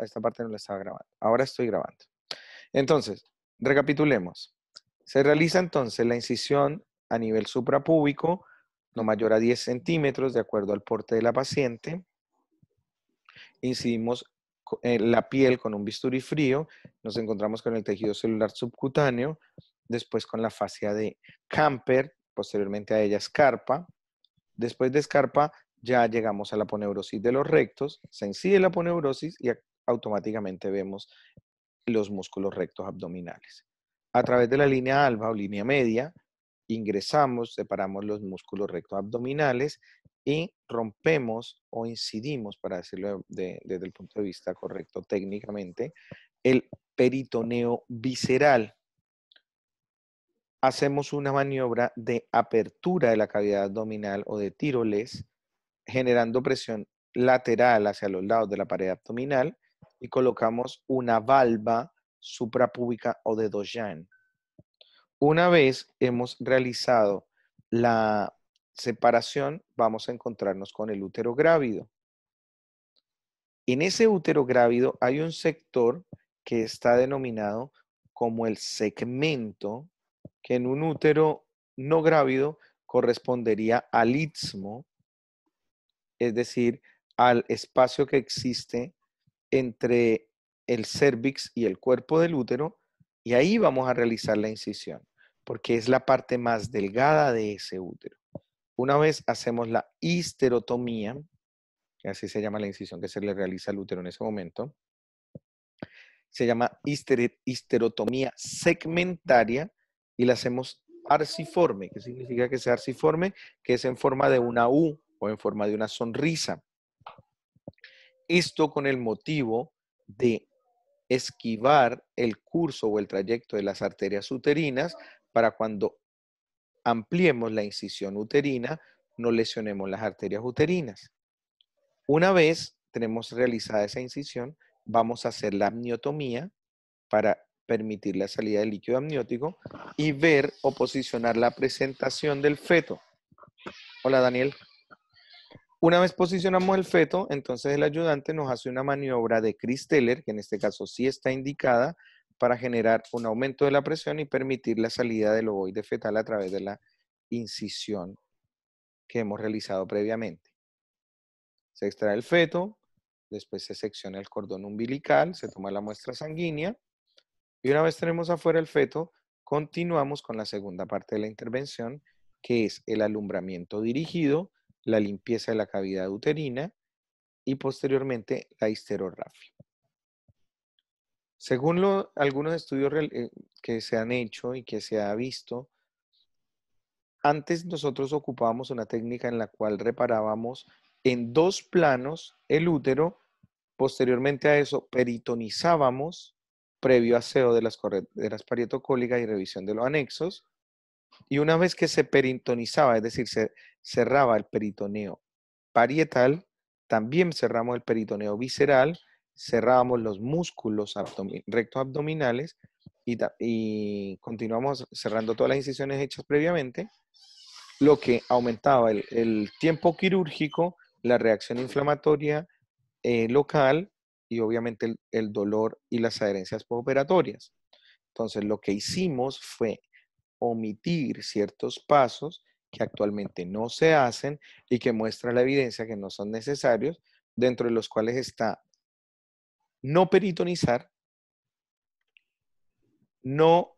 esta parte no la estaba grabando. Ahora estoy grabando. Entonces, recapitulemos. Se realiza entonces la incisión a nivel suprapúbico, no mayor a 10 centímetros, de acuerdo al porte de la paciente. Incidimos eh, la piel con un bisturí frío, nos encontramos con el tejido celular subcutáneo, después con la fascia de camper, posteriormente a ella escarpa. Después de escarpa ya llegamos a la poneurosis de los rectos, se incide la poneurosis y automáticamente vemos los músculos rectos abdominales. A través de la línea alba o línea media, ingresamos, separamos los músculos rectos abdominales y rompemos o incidimos, para decirlo desde el punto de vista correcto técnicamente, el peritoneo visceral. Hacemos una maniobra de apertura de la cavidad abdominal o de tiroles, generando presión lateral hacia los lados de la pared abdominal y colocamos una valva suprapúbica o de Dojan. Una vez hemos realizado la separación, vamos a encontrarnos con el útero grávido. En ese útero grávido hay un sector que está denominado como el segmento, que en un útero no grávido correspondería al istmo, es decir, al espacio que existe entre el cervix y el cuerpo del útero y ahí vamos a realizar la incisión, porque es la parte más delgada de ese útero. Una vez hacemos la histerotomía, así se llama la incisión que se le realiza al útero en ese momento, se llama histerotomía segmentaria y la hacemos arciforme, que significa que sea arciforme, que es en forma de una U o en forma de una sonrisa. Esto con el motivo de esquivar el curso o el trayecto de las arterias uterinas para cuando ampliemos la incisión uterina, no lesionemos las arterias uterinas. Una vez tenemos realizada esa incisión, vamos a hacer la amniotomía para permitir la salida del líquido amniótico y ver o posicionar la presentación del feto. Hola Daniel. Una vez posicionamos el feto, entonces el ayudante nos hace una maniobra de Chris que en este caso sí está indicada, para generar un aumento de la presión y permitir la salida del ovoide fetal a través de la incisión que hemos realizado previamente. Se extrae el feto, después se secciona el cordón umbilical, se toma la muestra sanguínea y una vez tenemos afuera el feto, continuamos con la segunda parte de la intervención, que es el alumbramiento dirigido, la limpieza de la cavidad uterina y posteriormente la histerorrafia. Según algunos estudios eh, que se han hecho y que se ha visto, antes nosotros ocupábamos una técnica en la cual reparábamos en dos planos el útero, posteriormente a eso peritonizábamos previo aseo de las, de las parietocólicas y revisión de los anexos, y una vez que se peritonizaba, es decir, se cerraba el peritoneo parietal, también cerramos el peritoneo visceral, cerrábamos los músculos rectos abdominales y, continuamos cerrando todas las incisiones hechas previamente, lo que aumentaba el, tiempo quirúrgico, la reacción inflamatoria eh, local y obviamente el, dolor y las adherencias postoperatorias. Entonces, lo que hicimos fue omitir ciertos pasos que actualmente no se hacen y que muestra la evidencia que no son necesarios, dentro de los cuales está no peritonizar, no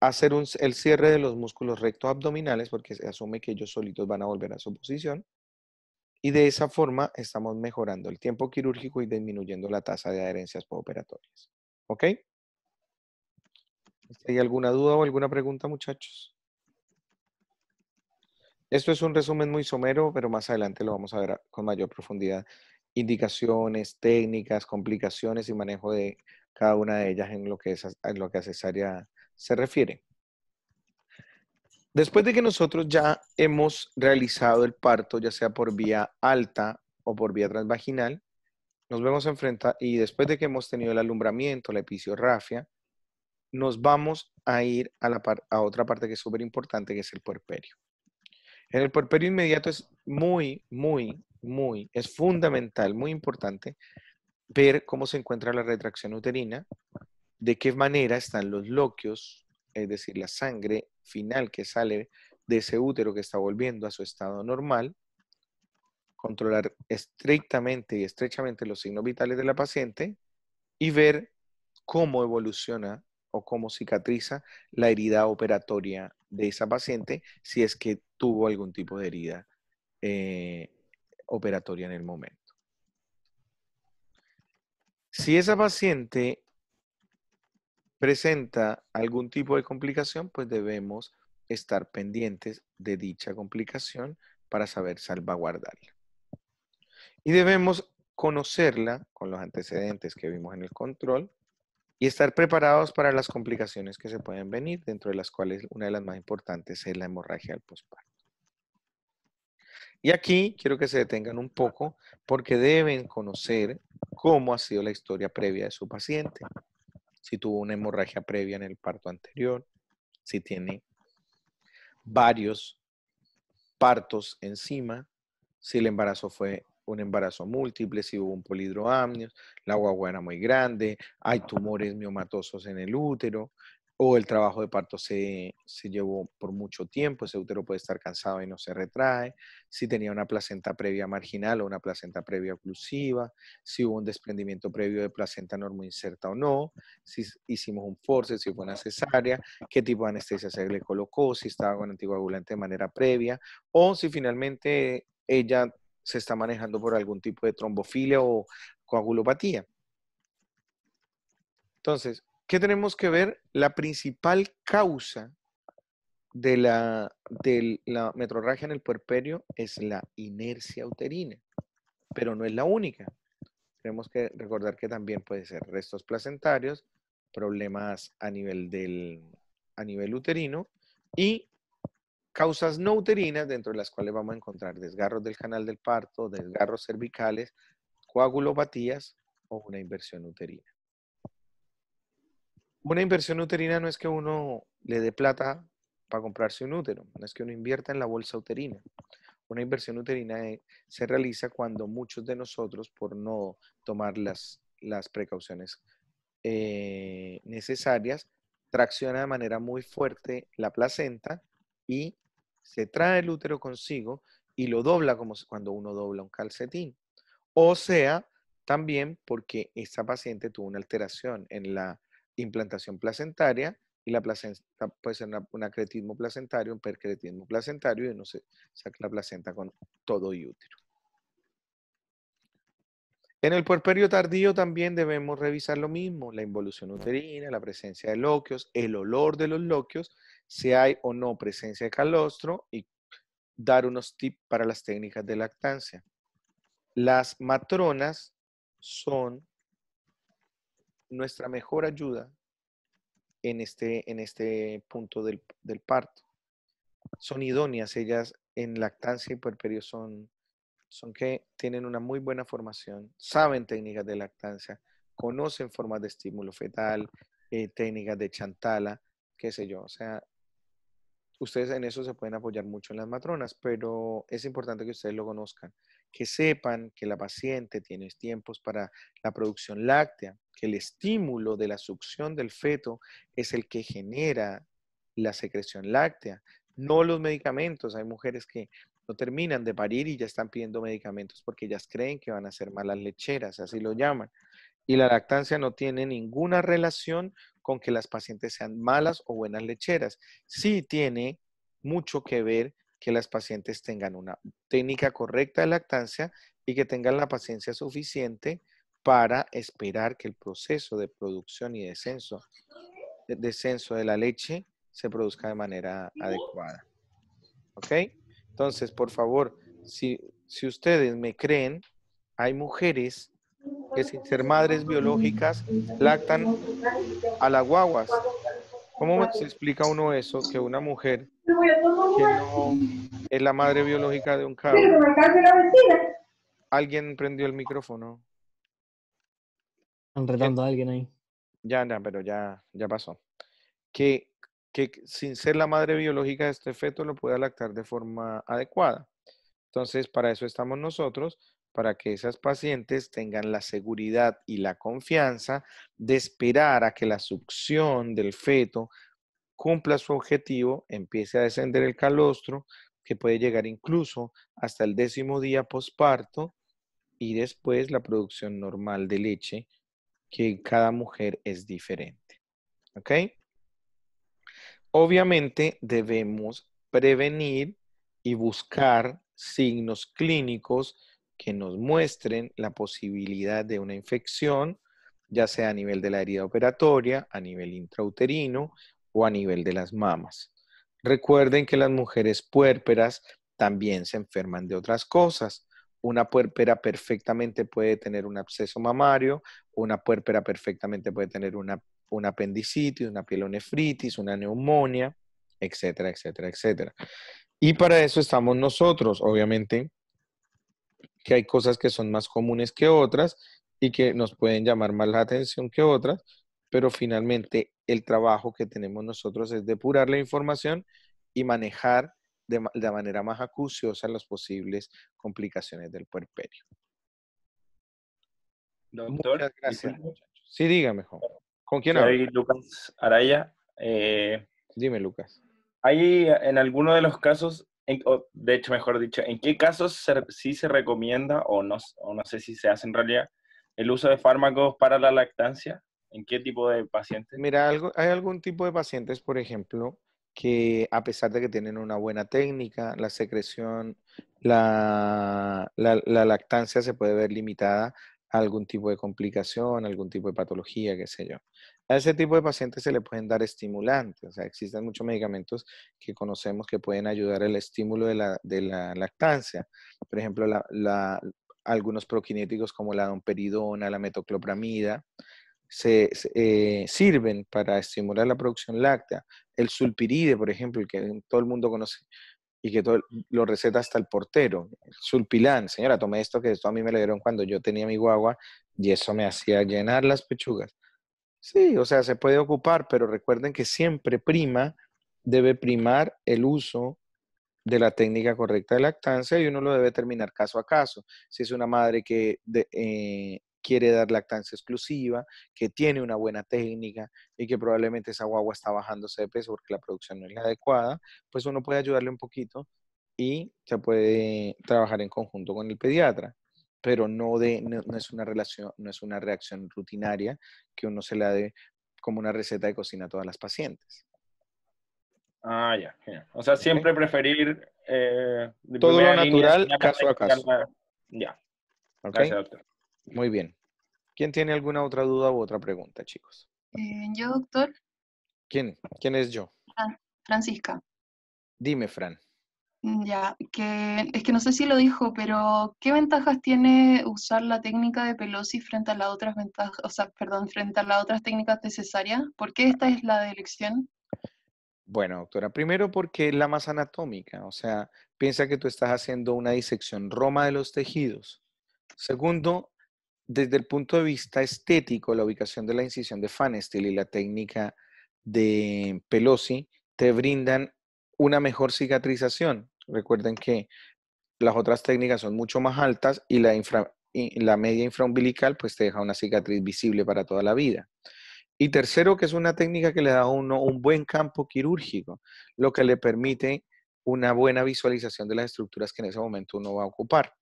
hacer el cierre de los músculos recto abdominales, porque se asume que ellos solitos van a volver a su posición, y de esa forma estamos mejorando el tiempo quirúrgico y disminuyendo la tasa de adherencias postoperatorias. ¿Ok? ¿Hay alguna duda o alguna pregunta, muchachos? Esto es un resumen muy somero, pero más adelante lo vamos a ver con mayor profundidad. Indicaciones, técnicas, complicaciones y manejo de cada una de ellas en lo que, es, lo que a cesárea se refiere. Después de que nosotros ya hemos realizado el parto, ya sea por vía alta o por vía transvaginal, nos vemos enfrenta y después de que hemos tenido el alumbramiento, la episiorrafia, nos vamos a ir a, la otra parte que es súper importante, que es el puerperio. En el puerperio inmediato es muy, muy, muy, es fundamental, muy importante ver cómo se encuentra la retracción uterina, de qué manera están los loquios, es decir, la sangre final que sale de ese útero que está volviendo a su estado normal, controlar estrictamente y estrechamente los signos vitales de la paciente y ver cómo evoluciona o cómo cicatriza la herida operatoria de esa paciente si es que tuvo algún tipo de herida eh, operatoria en el momento. Si esa paciente presenta algún tipo de complicación, pues debemos estar pendientes de dicha complicación para saber salvaguardarla. Y debemos conocerla con los antecedentes que vimos en el control y estar preparados para las complicaciones que se pueden venir, dentro de las cuales una de las más importantes es la hemorragia al posparto. Y aquí quiero que se detengan un poco porque deben conocer cómo ha sido la historia previa de su paciente. Si tuvo una hemorragia previa en el parto anterior, si tiene varios partos encima, si el embarazo fue un embarazo múltiple, si hubo un polidroamnio, la agua muy grande, hay tumores miomatosos en el útero, o el trabajo de parto se, se, llevó por mucho tiempo, ese útero puede estar cansado y no se retrae, si tenía una placenta previa marginal o una placenta previa oclusiva, si hubo un desprendimiento previo de placenta inserta o no, si hicimos un force, si fue una cesárea, qué tipo de anestesia se le colocó, si estaba con anticoagulante de manera previa, o si finalmente ella se está manejando por algún tipo de trombofilia o coagulopatía. Entonces, ¿qué tenemos que ver? La principal causa de la, de la metrorragia en el puerperio es la inercia uterina, pero no es la única. Tenemos que recordar que también puede ser restos placentarios, problemas a nivel, del, a nivel uterino y causas no uterinas, dentro de las cuales vamos a encontrar desgarros del canal del parto, desgarros cervicales, coagulopatías o una inversión uterina. Una inversión uterina no es que uno le dé plata para comprarse un útero, no es que uno invierta en la bolsa uterina. Una inversión uterina eh, se realiza cuando muchos de nosotros, por no tomar las, precauciones eh, necesarias, tracciona de manera muy fuerte la placenta y se trae el útero consigo y lo dobla como cuando uno dobla un calcetín. O sea, también porque esta paciente tuvo una alteración en la implantación placentaria y la placenta puede ser un acretismo placentario, un percretismo placentario y uno se saca la placenta con todo y útero. En el puerperio tardío también debemos revisar lo mismo, la involución uterina, la presencia de loquios, el olor de los loquios si hay o no presencia de calostro y dar unos tips para las técnicas de lactancia. Las matronas son nuestra mejor ayuda en este, en este punto del, parto. Son idóneas, ellas en lactancia y puerperio son, son que tienen una muy buena formación, saben técnicas de lactancia, conocen formas de estímulo fetal, eh, técnicas de chantala, qué sé yo. O sea, ustedes en eso se pueden apoyar mucho en las matronas, pero es importante que ustedes lo conozcan, que sepan que la paciente tiene tiempos para la producción láctea, que el estímulo de la succión del feto es el que genera la secreción láctea, no los medicamentos. Hay mujeres que no terminan de parir y ya están pidiendo medicamentos porque ellas creen que van a ser malas lecheras, así lo llaman. Y la lactancia no tiene ninguna relación con que las pacientes sean malas o buenas lecheras. Sí tiene mucho que ver que las pacientes tengan una técnica correcta de lactancia y que tengan la paciencia suficiente para esperar que el proceso de producción y descenso, de descenso de la leche se produzca de manera adecuada. ¿Ok? Entonces, por favor, si, si ustedes me creen, hay mujeres que sin ser madres biológicas lactan a las guaguas. ¿Cómo se explica uno eso? Que una mujer es la madre biológica de un cabrón. Alguien prendió el micrófono. Enredando a alguien ahí. Ya, ya, pero ya, ya pasó. Que, que sin ser la madre biológica de este feto lo pueda lactar de forma adecuada. Entonces, para eso estamos nosotros, para que esas pacientes tengan la seguridad y la confianza de esperar a que la succión del feto cumpla su objetivo, empiece a descender el calostro, que puede llegar incluso hasta el décimo día posparto y después la producción normal de leche, que cada mujer es diferente. Obviamente debemos prevenir y buscar signos clínicos que nos muestren la posibilidad de una infección, ya sea a nivel de la herida operatoria, a nivel intrauterino o a nivel de las mamas. Recuerden que las mujeres puérperas también se enferman de otras cosas. Una puérpera perfectamente puede tener un absceso mamario, una puérpera perfectamente puede tener una, apendicitis, una pielonefritis, una neumonía, etcétera, etcétera, etcétera. Y para eso estamos nosotros, obviamente, que hay cosas que son más comunes que otras y que nos pueden llamar más la atención que otras, pero finalmente el trabajo que tenemos nosotros es depurar la información y manejar de, manera más acuciosa las posibles complicaciones del puerperio. Doctor, Muchas gracias. Pues, sí, dígame, ¿con quién hablo? Lucas Araya. Eh, Dime, Lucas. Hay en alguno de los casos de hecho, mejor dicho, ¿en qué casos sí se recomienda o no, no sé si se hace en realidad el uso de fármacos para la lactancia? ¿En qué tipo de pacientes? Mira, hay algún tipo de pacientes, por ejemplo, que a pesar de que tienen una buena técnica, la secreción, la, la lactancia se puede ver limitada a algún tipo de complicación, algún tipo de patología, qué sé yo. A ese tipo de pacientes se le pueden dar estimulantes, o sea, existen muchos medicamentos que conocemos que pueden ayudar al estímulo de la, lactancia. Por ejemplo, algunos prokinéticos como la domperidona, la metoclopramida, se, eh, sirven para estimular la producción láctea. El sulpiride, por ejemplo, el que todo el mundo conoce y que lo receta hasta el portero. El sulpilán, señora, tomé esto que esto a mí me lo dieron cuando yo tenía mi guagua y eso me hacía llenar las pechugas. Sí, o sea, se puede ocupar, pero recuerden que siempre prima, debe primar el uso de la técnica correcta de lactancia y uno lo debe determinar caso a caso. Si es una madre que eh, quiere dar lactancia exclusiva, que tiene una buena técnica y que probablemente esa guagua está bajándose de peso porque la producción no es la adecuada, pues uno puede ayudarle un poquito y se puede trabajar en conjunto con el pediatra pero no, de, no, es una relación, no es una reacción rutinaria que uno se la dé como una receta de cocina a todas las pacientes. Ah, ya, O sea, siempre preferir eh, todo lo natural caso a caso. Ya. doctor. Muy bien. ¿Quién tiene alguna otra duda u otra pregunta, chicos? Eh, yo, doctor. ¿Quién? ¿Quién es yo? Ah, Francisca. Dime, Fran. Ya, que es que no sé si lo dijo, pero ¿qué ventajas tiene usar la técnica de Pelosi frente a las otras ventajas, o sea, perdón, frente a las otras técnicas necesarias? ¿Por qué esta es la de elección? Bueno, doctora, primero porque es la más anatómica, o sea, piensa que tú estás haciendo una disección roma de los tejidos. Segundo, desde el punto de vista estético, la ubicación de la incisión de Fanestil y la técnica de Pelosi te brindan una mejor cicatrización, Recuerden que las otras técnicas son mucho más altas y la, media infraumbilical pues te deja una cicatriz visible para toda la vida. Y tercero, que es una técnica que le da a uno un buen campo quirúrgico, lo que le permite una buena visualización de las estructuras que en ese momento uno va a ocupar.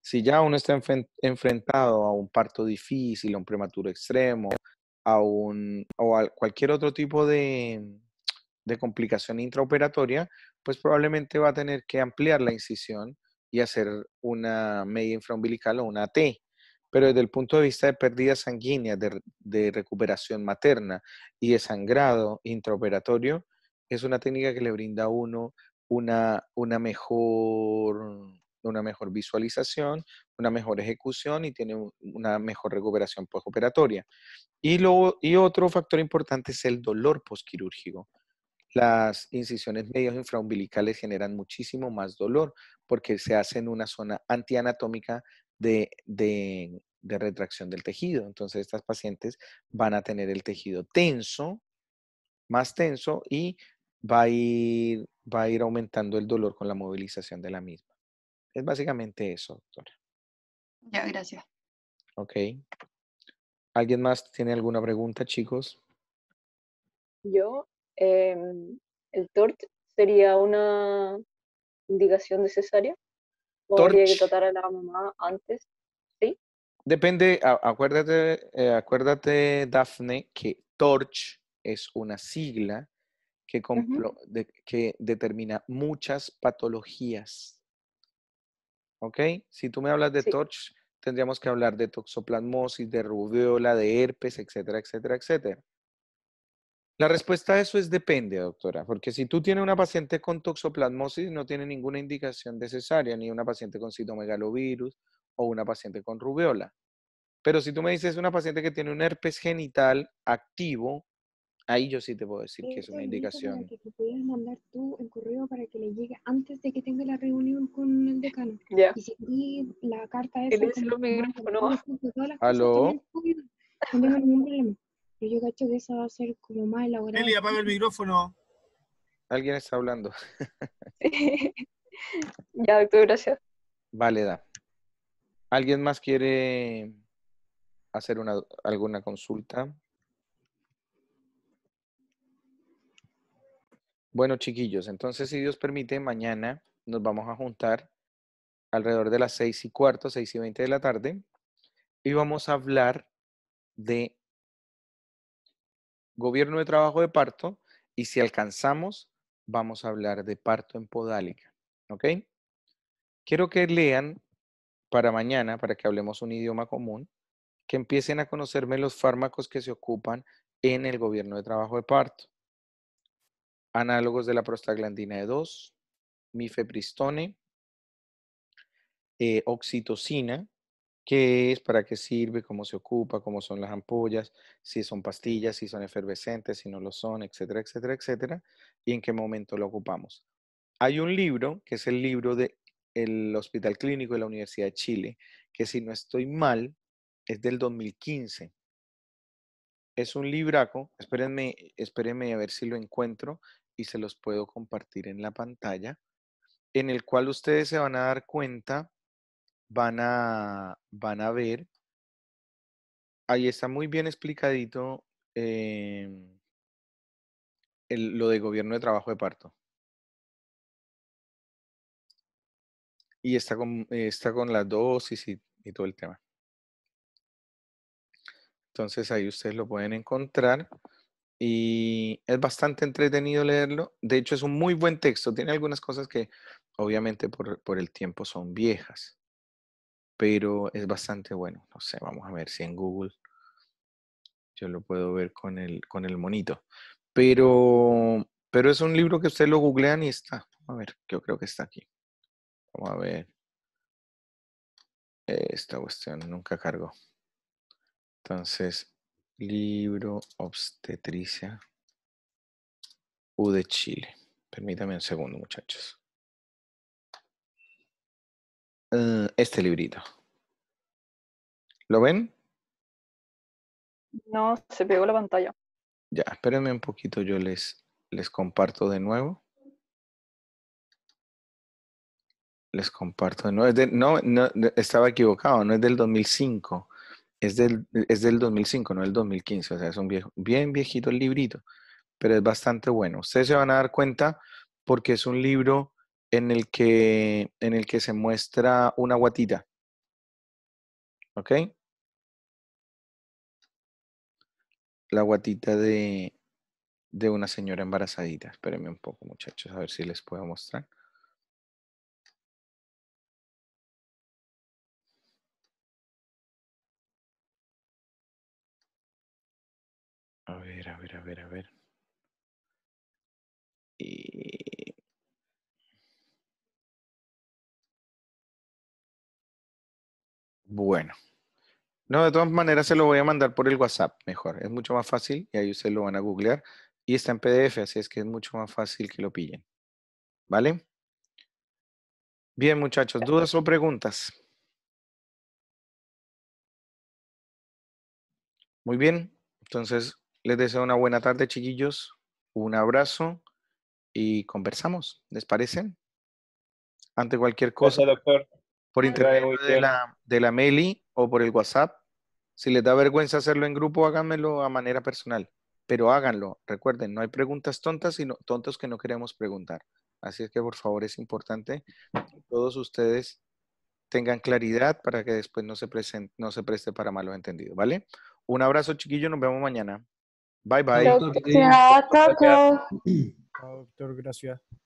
Si ya uno está enfrentado a un parto difícil, a un prematuro extremo, a o a cualquier otro tipo de, de complicación intraoperatoria, pues probablemente va a tener que ampliar la incisión y hacer una media infraumbilical o una T. Pero desde el punto de vista de pérdida sanguínea, de, recuperación materna y de sangrado intraoperatorio, es una técnica que le brinda a uno una, mejor, una mejor visualización, una mejor ejecución y tiene una mejor recuperación postoperatoria. Y, y otro factor importante es el dolor postquirúrgico. Las incisiones medios infraumbilicales generan muchísimo más dolor porque se hace en una zona antianatómica de, de, retracción del tejido. Entonces estas pacientes van a tener el tejido tenso, más tenso y va ir, va a ir aumentando el dolor con la movilización de la misma. Es básicamente eso, doctora. Ya, gracias. Ok. ¿Alguien más tiene alguna pregunta, chicos? Yo, Em, el TORCH sería una indicación necesaria. ¿O que tratar a la mamá antes? Depende, acuérdate, eh, acuérdate, Dafne, que TORCH es una sigla que, que determina muchas patologías. ¿Ok? Si tú me hablas de TORCH, tendríamos que hablar de toxoplasmosis, de rubéola, de herpes, etcétera, etcétera, etcétera. La respuesta a eso es depende, doctora, porque si tú tienes una paciente con toxoplasmosis, no tiene ninguna indicación necesaria, ni una paciente con citomegalovirus o una paciente con rubiola. Pero si tú me dices una paciente que tiene un herpes genital activo, ahí yo sí te puedo decir que eh, es una indicación. puedes mandar tú el correo para que le llegue antes de que tenga la reunión con el decano. Y, la carta es... ¿Aló? No tengo ningún problema yo cacho que esa va a ser como más elaborada. Eli, apaga el micrófono. Alguien está hablando. ya, doctor, gracias. Vale, da. ¿Alguien más quiere hacer una, alguna consulta? Bueno, chiquillos, entonces si Dios permite, mañana nos vamos a juntar alrededor de las seis y cuarto, seis y veinte de la tarde, y vamos a hablar de gobierno de trabajo de parto y si alcanzamos, vamos a hablar de parto en podálica. ¿Ok? Quiero que lean para mañana, para que hablemos un idioma común, que empiecen a conocerme los fármacos que se ocupan en el gobierno de trabajo de parto. Análogos de la prostaglandina e 2, mifepristone, eh, oxitocina, qué es, para qué sirve, cómo se ocupa, cómo son las ampollas, si son pastillas, si son efervescentes, si no lo son, etcétera, etcétera, etcétera, y en qué momento lo ocupamos. Hay un libro, que es el libro del Hospital Clínico de la Universidad de Chile, que si no estoy mal, es del 2015. Es un libraco, espérenme, espérenme a ver si lo encuentro y se los puedo compartir en la pantalla, en el cual ustedes se van a dar cuenta van a, van a ver, ahí está muy bien explicadito em, lo de gobierno de trabajo de parto. Y está con, está con las dosis y, todo el tema. Entonces ahí ustedes lo pueden encontrar y es bastante entretenido leerlo. De hecho, es un muy buen texto. Tiene algunas cosas que obviamente por el tiempo son viejas pero es bastante bueno. No sé, vamos a ver si en Google yo lo puedo ver con el, con el monito. Pero, pero es un libro que ustedes lo googlean y está. A ver, yo creo que está aquí. Vamos a ver. Esta cuestión nunca cargó. Entonces, libro obstetricia U de Chile. Permítame un segundo, muchachos. Eh, este librito. ¿Lo ven? No, se pegó la pantalla. Ya, espérenme un poquito, yo les, les comparto de nuevo. Les comparto de nuevo. Es de, no, no, estaba equivocado, no es del 2005. Es del, es del 2005, no del 2015. O sea, es un viejo, bien viejito el librito, pero es bastante bueno. Ustedes se van a dar cuenta porque es un libro en el que, en el que se muestra una guatita. ¿Ok? La guatita de, de una señora embarazadita. Espérenme un poco, muchachos, a ver si les puedo mostrar. A ver, a ver, a ver, a ver. Y Bueno. No, de todas maneras se lo voy a mandar por el WhatsApp, mejor. Es mucho más fácil y ahí ustedes lo van a googlear. Y está en PDF, así es que es mucho más fácil que lo pillen. ¿Vale? Bien, muchachos, ¿dudas o preguntas? Muy bien, entonces les deseo una buena tarde, chiquillos. Un abrazo y conversamos, ¿les parece? Ante cualquier cosa. doctor por internet de la, de la Meli o por el WhatsApp. Si les da vergüenza hacerlo en grupo, háganmelo a manera personal. Pero háganlo. Recuerden, no hay preguntas tontas, sino tontos que no queremos preguntar. Así es que, por favor, es importante que todos ustedes tengan claridad para que después no se, presente, no se preste para malos entendidos, ¿vale? Un abrazo, chiquillo. Nos vemos mañana. Bye, bye. doctor gracias.